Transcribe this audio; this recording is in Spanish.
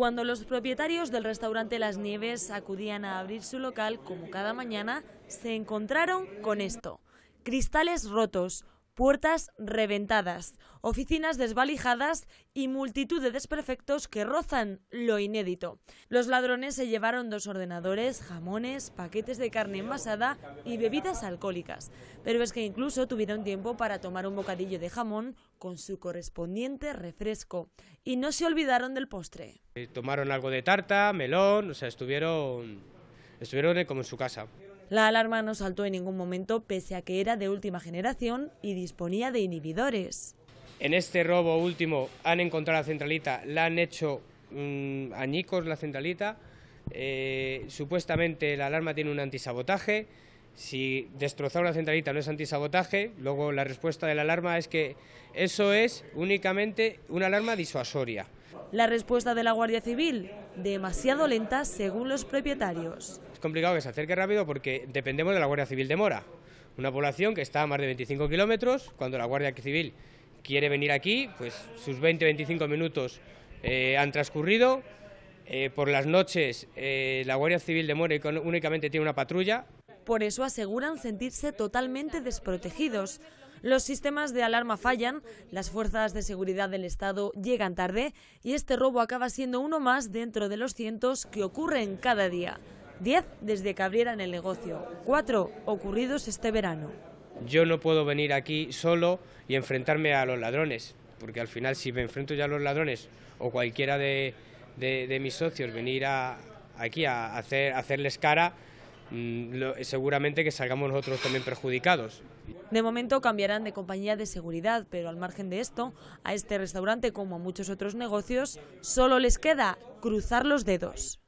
Cuando los propietarios del restaurante Las Nieves acudían a abrir su local, como cada mañana, se encontraron con esto. Cristales rotos, puertas reventadas, oficinas desvalijadas y multitud de desperfectos que rozan lo inédito. Los ladrones se llevaron dos ordenadores, jamones, paquetes de carne envasada y bebidas alcohólicas. Pero es que incluso tuvieron tiempo para tomar un bocadillo de jamón con su correspondiente refresco. Y no se olvidaron del postre. Eh, tomaron algo de tarta, melón, o sea, estuvieron, estuvieron eh, como en su casa. La alarma no saltó en ningún momento pese a que era de última generación y disponía de inhibidores. En este robo último han encontrado la centralita, la han hecho mm, añicos la centralita, eh, supuestamente la alarma tiene un antisabotaje, si destrozar una centralita no es antisabotaje, luego la respuesta de la alarma es que eso es únicamente una alarma disuasoria. La respuesta de la Guardia Civil, demasiado lenta según los propietarios. Es complicado que se acerque rápido porque dependemos de la Guardia Civil de Mora, una población que está a más de 25 kilómetros, cuando la Guardia Civil quiere venir aquí, pues sus 20-25 minutos eh, han transcurrido. Eh, por las noches eh, la Guardia Civil de Mora únicamente tiene una patrulla, por eso aseguran sentirse totalmente desprotegidos. Los sistemas de alarma fallan, las fuerzas de seguridad del Estado llegan tarde y este robo acaba siendo uno más dentro de los cientos que ocurren cada día. Diez desde que abrieran el negocio, cuatro ocurridos este verano. Yo no puedo venir aquí solo y enfrentarme a los ladrones, porque al final si me enfrento ya a los ladrones o cualquiera de, mis socios venir aquí a hacerles cara, Mm, seguramente que salgamos nosotros también perjudicados. De momento cambiarán de compañía de seguridad, pero al margen de esto, a este restaurante, como a muchos otros negocios, solo les queda cruzar los dedos.